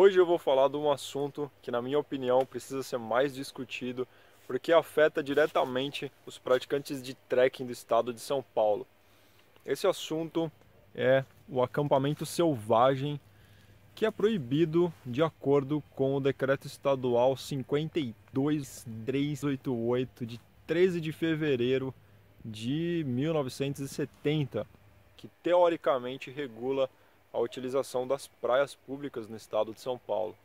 Hoje eu vou falar de um assunto que, na minha opinião, precisa ser mais discutido porque afeta diretamente os praticantes de trekking do estado de São Paulo. Esse assunto é o acampamento selvagem, que é proibido de acordo com o decreto estadual 52388 de 13 de fevereiro de 1970, que teoricamente regula a utilização das praias públicas no estado de São Paulo.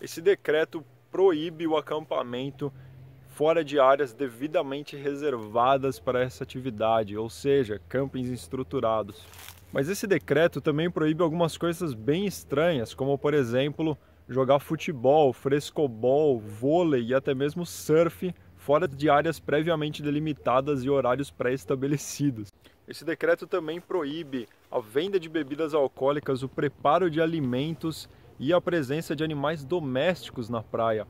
Esse decreto proíbe o acampamento fora de áreas devidamente reservadas para essa atividade, ou seja, campings estruturados. Mas esse decreto também proíbe algumas coisas bem estranhas, como por exemplo, jogar futebol, frescobol, vôlei e até mesmo surf fora de áreas previamente delimitadas e horários pré-estabelecidos. Esse decreto também proíbe a venda de bebidas alcoólicas, o preparo de alimentos e a presença de animais domésticos na praia.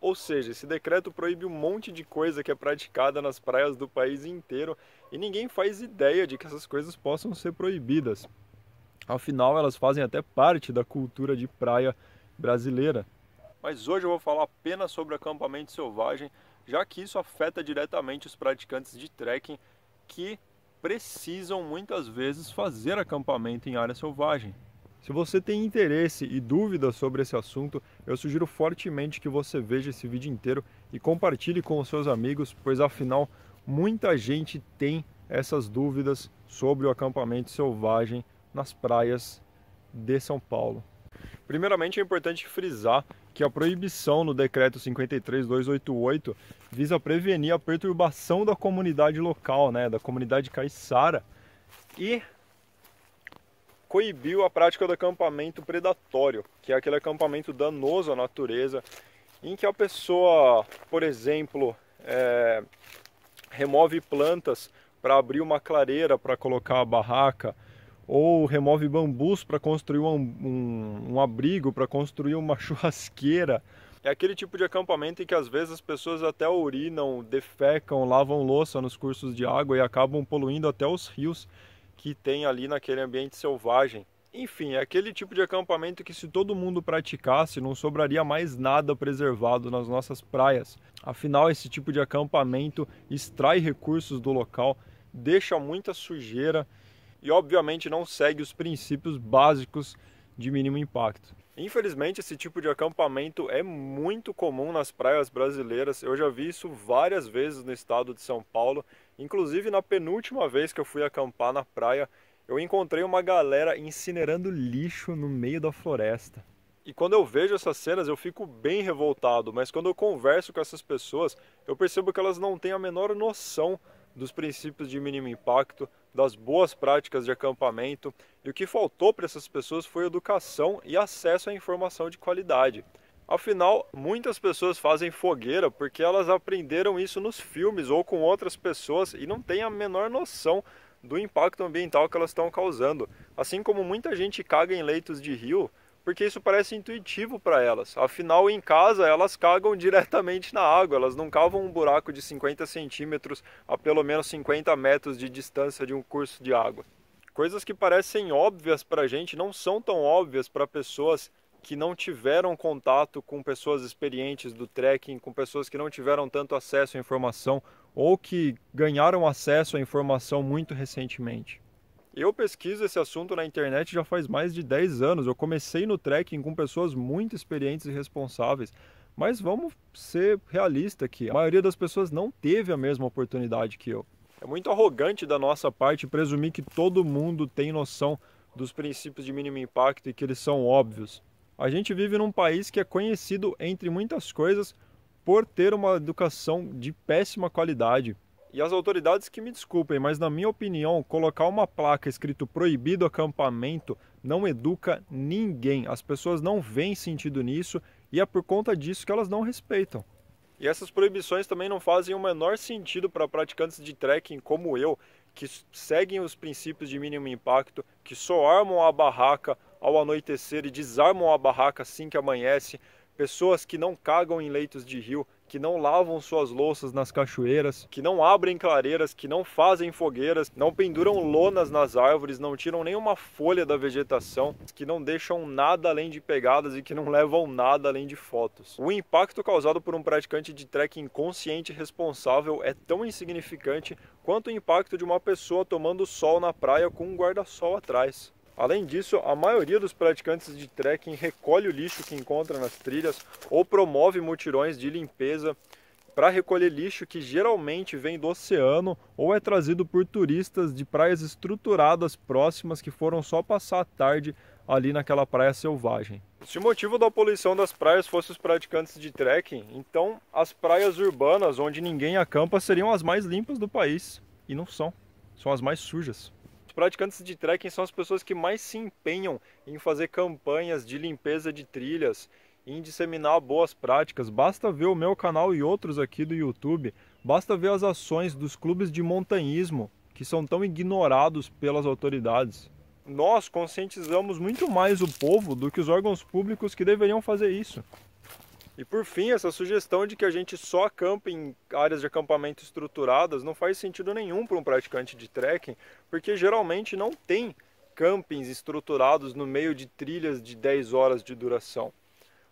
Ou seja, esse decreto proíbe um monte de coisa que é praticada nas praias do país inteiro e ninguém faz ideia de que essas coisas possam ser proibidas. Afinal, elas fazem até parte da cultura de praia brasileira. Mas hoje eu vou falar apenas sobre acampamento selvagem, já que isso afeta diretamente os praticantes de trekking que precisam muitas vezes fazer acampamento em área selvagem. Se você tem interesse e dúvidas sobre esse assunto, eu sugiro fortemente que você veja esse vídeo inteiro e compartilhe com os seus amigos, pois afinal muita gente tem essas dúvidas sobre o acampamento selvagem nas praias de São Paulo. Primeiramente, é importante frisar que a proibição no decreto 53288 visa prevenir a perturbação da comunidade local, né, da comunidade caiçara, e coibiu a prática do acampamento predatório, que é aquele acampamento danoso à natureza, em que a pessoa, por exemplo, é, remove plantas para abrir uma clareira para colocar a barraca, ou remove bambus para construir um, um, um abrigo, para construir uma churrasqueira. É aquele tipo de acampamento em que às vezes as pessoas até urinam, defecam, lavam louça nos cursos de água e acabam poluindo até os rios que tem ali naquele ambiente selvagem. Enfim, é aquele tipo de acampamento que se todo mundo praticasse, não sobraria mais nada preservado nas nossas praias. Afinal, esse tipo de acampamento extrai recursos do local, deixa muita sujeira e, obviamente, não segue os princípios básicos de mínimo impacto. Infelizmente, esse tipo de acampamento é muito comum nas praias brasileiras. Eu já vi isso várias vezes no estado de São Paulo. Inclusive, na penúltima vez que eu fui acampar na praia, eu encontrei uma galera incinerando lixo no meio da floresta. E quando eu vejo essas cenas, eu fico bem revoltado, mas quando eu converso com essas pessoas, eu percebo que elas não têm a menor noção dos princípios de mínimo impacto, das boas práticas de acampamento e o que faltou para essas pessoas foi educação e acesso à informação de qualidade. Afinal, muitas pessoas fazem fogueira porque elas aprenderam isso nos filmes ou com outras pessoas e não têm a menor noção do impacto ambiental que elas estão causando. Assim como muita gente caga em leitos de rio, porque isso parece intuitivo para elas. Afinal, em casa, elas cagam diretamente na água, elas não cavam um buraco de 50 centímetros a pelo menos 50 metros de distância de um curso de água. Coisas que parecem óbvias para a gente não são tão óbvias para pessoas que não tiveram contato com pessoas experientes do trekking, com pessoas que não tiveram tanto acesso à informação ou que ganharam acesso à informação muito recentemente. Eu pesquiso esse assunto na internet já faz mais de 10 anos. Eu comecei no trekking com pessoas muito experientes e responsáveis. Mas vamos ser realistas aqui. A maioria das pessoas não teve a mesma oportunidade que eu. É muito arrogante da nossa parte presumir que todo mundo tem noção dos princípios de mínimo impacto e que eles são óbvios. A gente vive num país que é conhecido, entre muitas coisas, por ter uma educação de péssima qualidade. E as autoridades que me desculpem, mas na minha opinião, colocar uma placa escrito proibido acampamento não educa ninguém. As pessoas não veem sentido nisso e é por conta disso que elas não respeitam. E essas proibições também não fazem o menor sentido para praticantes de trekking como eu, que seguem os princípios de mínimo impacto, que só armam a barraca ao anoitecer e desarmam a barraca assim que amanhece, pessoas que não cagam em leitos de rio, que não lavam suas louças nas cachoeiras, que não abrem clareiras, que não fazem fogueiras, não penduram lonas nas árvores, não tiram nenhuma folha da vegetação, que não deixam nada além de pegadas e que não levam nada além de fotos. O impacto causado por um praticante de trekking consciente e responsável é tão insignificante quanto o impacto de uma pessoa tomando sol na praia com um guarda-sol atrás. Além disso, a maioria dos praticantes de trekking recolhe o lixo que encontra nas trilhas ou promove mutirões de limpeza para recolher lixo que geralmente vem do oceano ou é trazido por turistas de praias estruturadas próximas que foram só passar a tarde ali naquela praia selvagem. Se o motivo da poluição das praias fosse os praticantes de trekking, então as praias urbanas onde ninguém acampa seriam as mais limpas do país. E não são, são as mais sujas praticantes de trekking são as pessoas que mais se empenham em fazer campanhas de limpeza de trilhas, em disseminar boas práticas. Basta ver o meu canal e outros aqui do YouTube, basta ver as ações dos clubes de montanhismo que são tão ignorados pelas autoridades. Nós conscientizamos muito mais o povo do que os órgãos públicos que deveriam fazer isso. E por fim, essa sugestão de que a gente só acampa em áreas de acampamento estruturadas não faz sentido nenhum para um praticante de trekking, porque geralmente não tem campings estruturados no meio de trilhas de 10 horas de duração.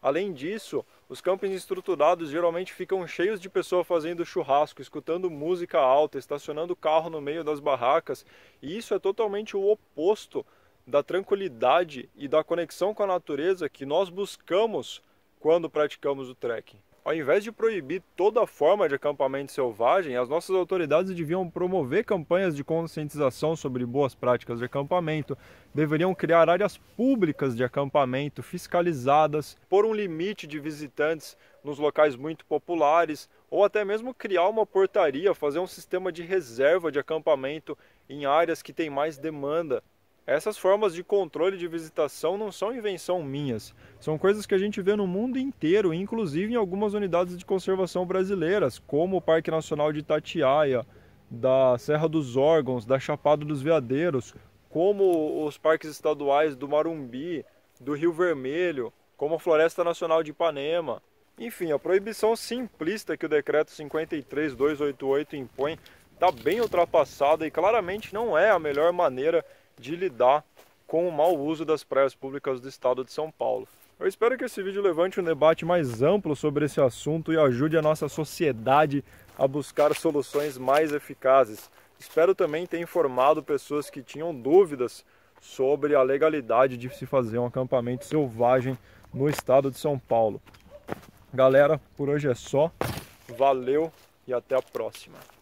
Além disso, os campings estruturados geralmente ficam cheios de pessoas fazendo churrasco, escutando música alta, estacionando o carro no meio das barracas, e isso é totalmente o oposto da tranquilidade e da conexão com a natureza que nós buscamos quando praticamos o trekking. Ao invés de proibir toda forma de acampamento selvagem, as nossas autoridades deviam promover campanhas de conscientização sobre boas práticas de acampamento, deveriam criar áreas públicas de acampamento fiscalizadas, pôr um limite de visitantes nos locais muito populares, ou até mesmo criar uma portaria, fazer um sistema de reserva de acampamento em áreas que têm mais demanda essas formas de controle de visitação não são invenção minhas, são coisas que a gente vê no mundo inteiro, inclusive em algumas unidades de conservação brasileiras, como o Parque Nacional de Itatiaia, da Serra dos Órgãos, da Chapada dos Veadeiros, como os parques estaduais do Marumbi, do Rio Vermelho, como a Floresta Nacional de Ipanema. Enfim, a proibição simplista que o decreto 53288 impõe está bem ultrapassada e claramente não é a melhor maneira de lidar com o mau uso das praias públicas do estado de São Paulo. Eu espero que esse vídeo levante um debate mais amplo sobre esse assunto e ajude a nossa sociedade a buscar soluções mais eficazes. Espero também ter informado pessoas que tinham dúvidas sobre a legalidade de se fazer um acampamento selvagem no estado de São Paulo. Galera, por hoje é só. Valeu e até a próxima.